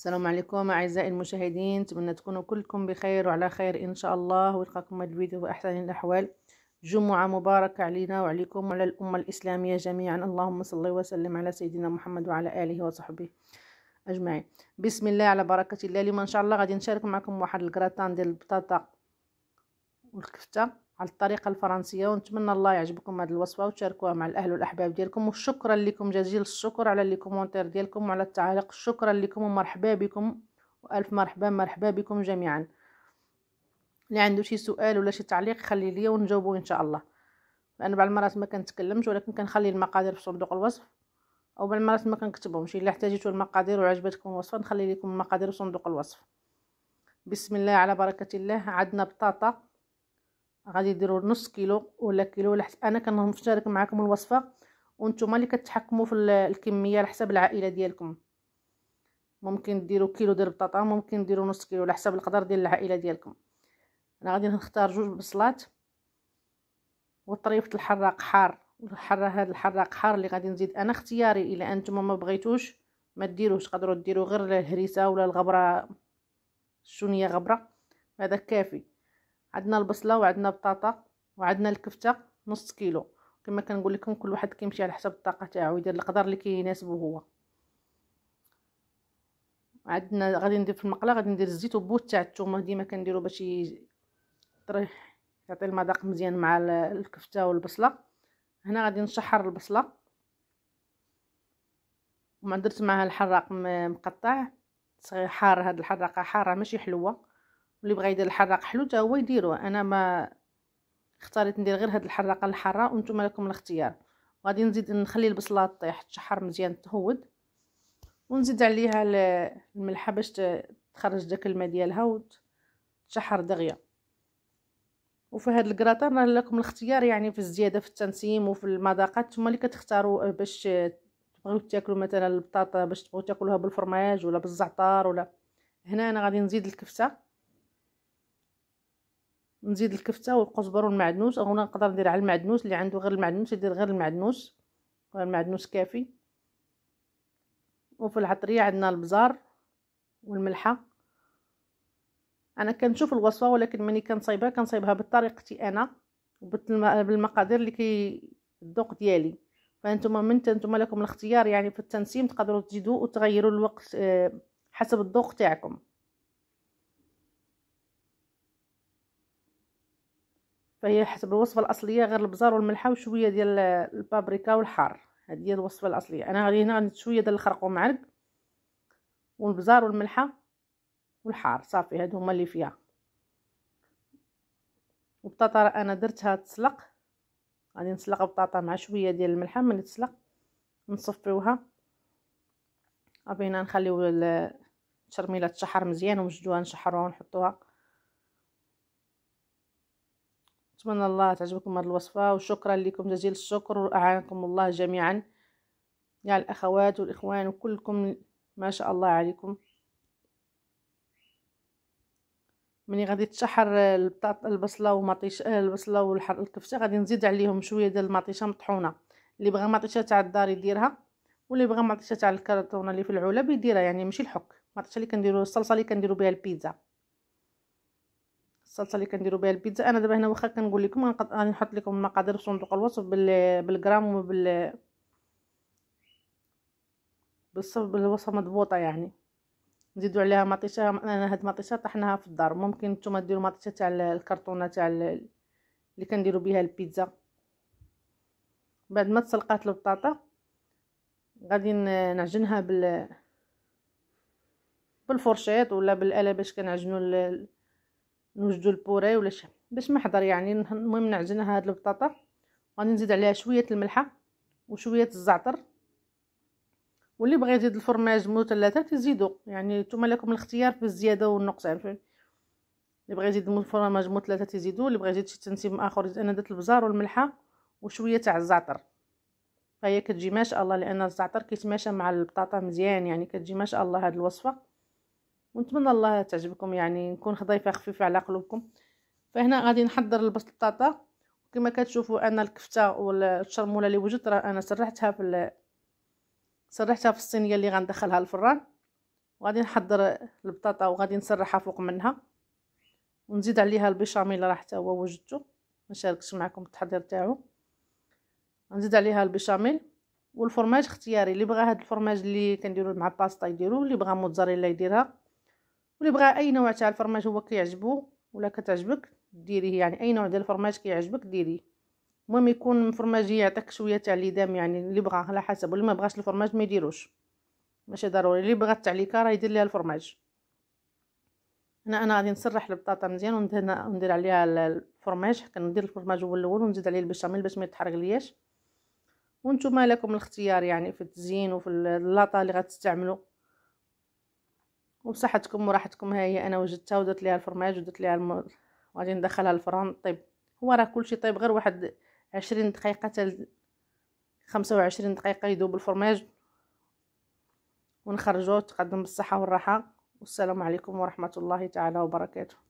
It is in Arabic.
السلام عليكم اعزائي المشاهدين نتمنى تكونوا كلكم بخير وعلى خير ان شاء الله ولقاكم هذا الفيديو باحسن الاحوال جمعه مباركه علينا وعليكم وعلى الامه الاسلاميه جميعا اللهم صل وسلم على سيدنا محمد وعلى اله وصحبه اجمعين بسم الله على بركه الله اليوم ان شاء الله غادي نشارك معكم واحد الكراتان ديال البطاطا والكفته على الطريقة الفرنسية ونتمنى الله يعجبكم هذه الوصفة وتشاركوها مع الأهل والأحباب ديالكم وشكرا لكم جزيل الشكر على لي كومونتير ديالكم وعلى التعليق شكرا لكم ومرحبا بكم وألف مرحبا مرحبا بكم جميعا اللي عنده شي سؤال ولا شي تعليق خلي ليا ونجاوبو إن شاء الله لأن بعض المرات ما كنتكلمش ولكن كنخلي المقادير في صندوق الوصف أو بعض المرات ما كنكتبهمش إلا احتاجتوا المقادير وعجبتكم الوصفة نخلي لكم المقادير في صندوق الوصف بسم الله على بركة الله عندنا بطاطا غادي ديروا نص كيلو ولا كيلو على حسب انا كنشارك معكم الوصفه وانتم اللي كتحكموا في الكميه على حسب العائله ديالكم ممكن ديروا كيلو ديال البطاطا ممكن ديروا نص كيلو على حسب القدر ديال العائله ديالكم انا غادي نختار جوج بصلات وطريفه الحراق حار الحرة هذا الحراق حار اللي غادي نزيد انا اختياري الا انتم ما بغيتوش ما ديروش تقدروا ديروا غير الهريسه ولا الغبره الشونيه غبره هذا كافي عندنا البصله وعندنا بطاطا وعندنا الكفته نص كيلو كما كنقول لكم كل واحد كيمشي على حسب الطاقه تاعو يدير القدر اللي كيناسبو هو عندنا غادي ندير في المقله غادي ندير الزيت وبوت تاع الثومه ديما كنديرو باش يطريح يعطي المذاق مزيان مع الكفته والبصله هنا غادي نشحر البصله وما درت معها الحراق مقطع صغير حار هاد الحراقه حاره ماشي حلوه واللي بغى يدير الحراق حلو حتى هو يديروه انا ما اختاريت ندير غير هاد الحراقه الحاره وانتم لكم الاختيار وغادي نزيد نخلي البصله طيح تشحر مزيان تهود ونزيد عليها الملحه باش تخرج داك الماء ديالها وتشحر دغيا وفي هاد الكراتان راه لكم الاختيار يعني في الزياده في التنسيم وفي المذاقات نتوما اللي كتختاروا آه، باش تبغيو تاكلوا مثلا البطاطا باش تبغيو تاكلوها بالفرماج ولا بالزعتر ولا هنا انا غادي نزيد الكفته نزيد الكفته والقزبر والمعدنوس هنا نقدر ندير على المعدنوس اللي عنده غير المعدنوس يدير غير المعدنوس المعدنوس كافي وفي العطريه عندنا البزار والملحه انا كنشوف الوصفه ولكن ملي كنصايبها كنصايبها بطريقتي انا بالمقادير اللي كي الذوق ديالي فانتم من انتم لكم الاختيار يعني في التنسيم تقدروا تزيدوا وتغيروا الوقت آه، حسب الذوق تاعكم فهي حسب الوصفه الاصليه غير البزار والملحه وشويه ديال البابريكا والحار هذه هي الوصفه الاصليه انا غادي هنا غنزيد شويه ديال الخرق ومعرق والبزار والملحه والحار صافي هادو هما اللي فيها البطاطا انا درتها تسلق غادي نسلق البطاطا مع شويه ديال الملحه ملي تسلق نصفيوها صافي هنا نخليو الشرميله تشحر مزيان ونوجدوها نشحروها ونحطوها نتمنى الله تعجبكم هذه الوصفه وشكرا لكم جزيل الشكر واعانكم الله جميعا يا يعني الاخوات والاخوان وكلكم ما شاء الله عليكم ملي غادي تشحر البطاط البصله ومطيش البصله والحر الكفته غادي نزيد عليهم شويه ديال المطيشه مطحونه اللي بغى مطيشه تاع الدار يديرها واللي بغى مطيشه تاع الكرتونه اللي في العلب يديرها يعني ماشي الحك مطيشه اللي كنديرو الصلصه اللي كنديرو بها البيتزا الصلصه اللي كنديروا بها البيتزا انا دابا هنا واخا كنقول لكم غادي نحط لكم المقادير في صندوق الوصف بال بالجرام وبال بالصف بالوصفه مضبوطه يعني نزيدوا عليها مطيشه انا هاد مطيشه طحناها في الدار ممكن نتوما ديروا مطيشه تاع الكرتونه تاع اللي كنديروا بها البيتزا بعد ما تسلقات البطاطا غادي نعجنها بال بالفرشيط ولا بالاله باش كنعجنوا نوجدو البوري ولا شي باش محضر يعني المهم نعجنها هاد البطاطا غادي نزيد عليها شويه الملحه وشويه الزعتر واللي بغى يزيد الفرماج مو ثلاثه يعني نتوما لكم الاختيار في الزياده والنقص يعني فهمتي اللي بغى يزيد الفرماج مو ثلاثه تزيدو اللي بغى يزيد شي تنسيم اخر انا درت البزار والملحه وشويه تاع الزعتر فهي كتجي ما شاء الله لان الزعتر كيتماشى مع البطاطا مزيان يعني كتجي ما شاء الله هاد الوصفه ونتمنى الله تعجبكم يعني نكون خضيفه خفيفه على قلوبكم فهنا غادي نحضر البطاطا كما كتشوفوا انا الكفته والشرموله اللي وجدت راه انا سرحتها في ال... سرحتها في الصينيه اللي غندخلها الفران وغادي نحضر البطاطا وغادي نسرحها فوق منها ونزيد عليها البيشاميل راه حتى هو وجدته ما شاركتش معكم التحضير تاعو نزيد عليها البيشاميل والفرماج اختياري اللي بغى هذا الفرماج اللي كنديروه مع الباستا يديروه اللي بغى موتزاريلا يديرها واللي بغى اي نوع تاع الفرماج هو كيعجبو ولا كتعجبك ديريه يعني اي نوع ديال الفرماج كيعجبك ديريه المهم يكون الفرماج يعطيك شويه تاع الليدام يعني اللي بغى على حسب واللي ما بغاش الفرماج ما يديروش ماشي ضروري اللي بغات التعليكه راه يدير ليها الفرماج هنا انا غادي نسرح البطاطا مزيان وندهن وندير عليها الفرماج كندير الفرماج هو الاول ونزيد عليه البشاميل باش ما يتحرق ليش وانتم لكم الاختيار يعني في التزيين وفي اللاطه اللي غتستعملوا وبصحتكم وراحتكم ها هي انا وجدتها ودرت ليها الفرماج ودرت ليها الم... وغادي ندخلها الفران طيب هو راه كلشي طيب غير واحد عشرين دقيقه حتى خمسة وعشرين دقيقه يذوب الفرماج ونخرجوه تقدم بالصحه والراحه والسلام عليكم ورحمه الله تعالى وبركاته